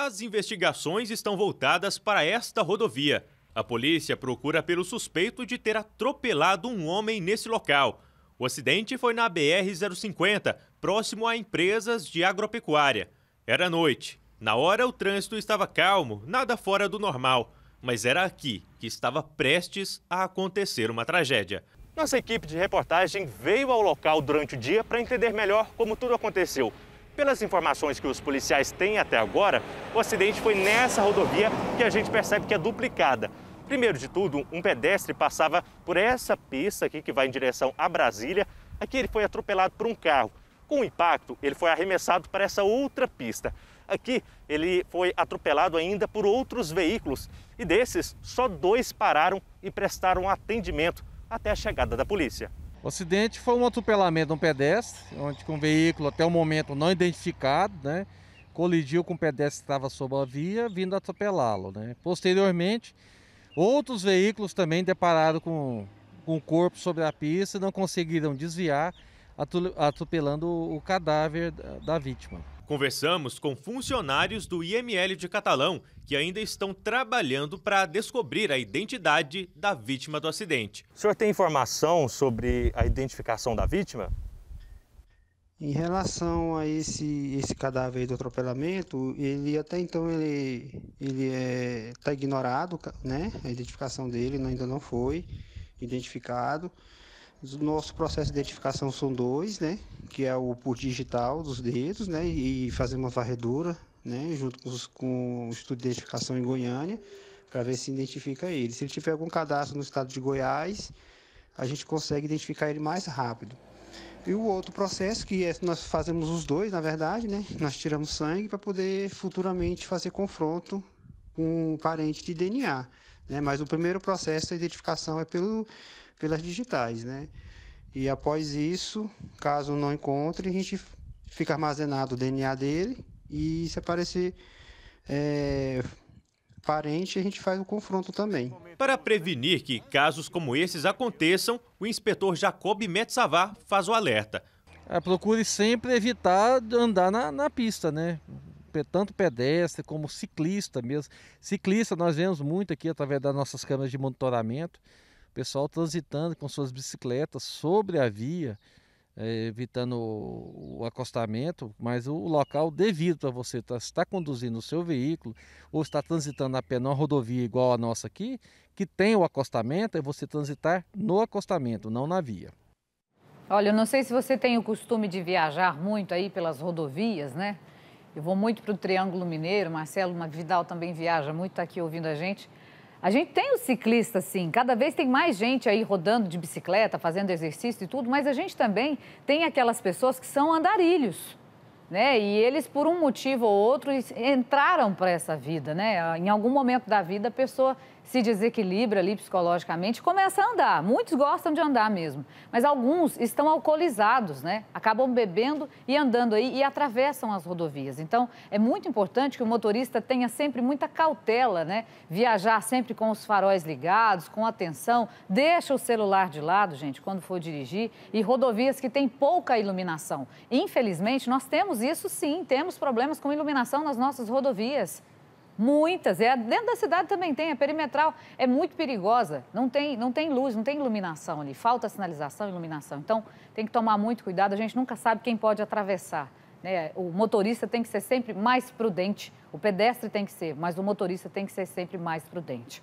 As investigações estão voltadas para esta rodovia. A polícia procura pelo suspeito de ter atropelado um homem nesse local. O acidente foi na BR-050, próximo a empresas de agropecuária. Era noite. Na hora, o trânsito estava calmo, nada fora do normal. Mas era aqui que estava prestes a acontecer uma tragédia. Nossa equipe de reportagem veio ao local durante o dia para entender melhor como tudo aconteceu. Pelas informações que os policiais têm até agora, o acidente foi nessa rodovia que a gente percebe que é duplicada. Primeiro de tudo, um pedestre passava por essa pista aqui que vai em direção a Brasília. Aqui ele foi atropelado por um carro. Com o impacto, ele foi arremessado para essa outra pista. Aqui ele foi atropelado ainda por outros veículos e desses, só dois pararam e prestaram atendimento até a chegada da polícia. O acidente foi um atropelamento de um pedestre, onde um veículo até o momento não identificado, né, colidiu com um pedestre que estava sob a via, vindo atropelá-lo. Né. Posteriormente, outros veículos também depararam com, com o corpo sobre a pista e não conseguiram desviar, atropelando o cadáver da vítima. Conversamos com funcionários do IML de Catalão que ainda estão trabalhando para descobrir a identidade da vítima do acidente. O senhor tem informação sobre a identificação da vítima? Em relação a esse, esse cadáver do atropelamento, ele até então ele ele é tá ignorado, né? A identificação dele ainda não foi identificado. O nosso processo de identificação são dois, né? Que é o por digital dos dedos, né? E fazer uma varredura, né? Junto com, os, com o estudo de identificação em Goiânia, para ver se identifica ele. Se ele tiver algum cadastro no estado de Goiás, a gente consegue identificar ele mais rápido. E o outro processo, que é, nós fazemos os dois, na verdade, né? Nós tiramos sangue para poder futuramente fazer confronto com um parente de DNA. Né? Mas o primeiro processo, a identificação é pelo pelas digitais, né? E após isso, caso não encontre, a gente fica armazenado o DNA dele e se aparecer é, parente, a gente faz o um confronto também. Para prevenir que casos como esses aconteçam, o inspetor Jacob Metzavar faz o alerta. É, procure sempre evitar andar na, na pista, né? tanto pedestre como ciclista mesmo. Ciclista nós vemos muito aqui através das nossas câmeras de monitoramento pessoal transitando com suas bicicletas sobre a via, eh, evitando o, acostamento, mas o, local devido para você tá, estar tá conduzindo o seu veículo ou estar transitando a pé numa rodovia igual a nossa aqui, que tem o acostamento, é você transitar no acostamento, não na via. Olha, eu não sei se você tem o costume de viajar muito aí pelas rodovias, né? Eu vou muito para o Triângulo Mineiro, Marcelo Vidal também viaja muito, está aqui ouvindo a gente. A gente tem os ciclistas, sim. Cada vez tem mais gente aí rodando de bicicleta, fazendo exercício e tudo, mas a gente também tem aquelas pessoas que são andarilhos. Né? E eles, por um motivo ou outro, entraram para essa vida, né? Ah, em algum momento da vida, a pessoa se desequilibra ali psicologicamente, começa a andar. Muitos gostam de andar mesmo, mas alguns estão alcoolizados, né? Acabam bebendo e andando aí e atravessam as rodovias. Então, é muito importante que o motorista tenha sempre muita cautela, né? Viajar sempre com os faróis ligados, com atenção, deixa o celular de lado, gente, quando for dirigir, e rodovias que têm pouca iluminação. Infelizmente, nós temos temos isso sim, temos problemas com iluminação nas nossas rodovias. Muitas. É, dentro da cidade também tem, a perimetral é muito perigosa. Não tem, não tem luz, não tem iluminação ali. Falta sinalização, iluminação. Então, tem que tomar muito cuidado. A gente nunca sabe quem pode atravessar. Né? O motorista tem que ser sempre mais prudente. O pedestre tem que ser, mas o motorista tem que ser sempre mais prudente.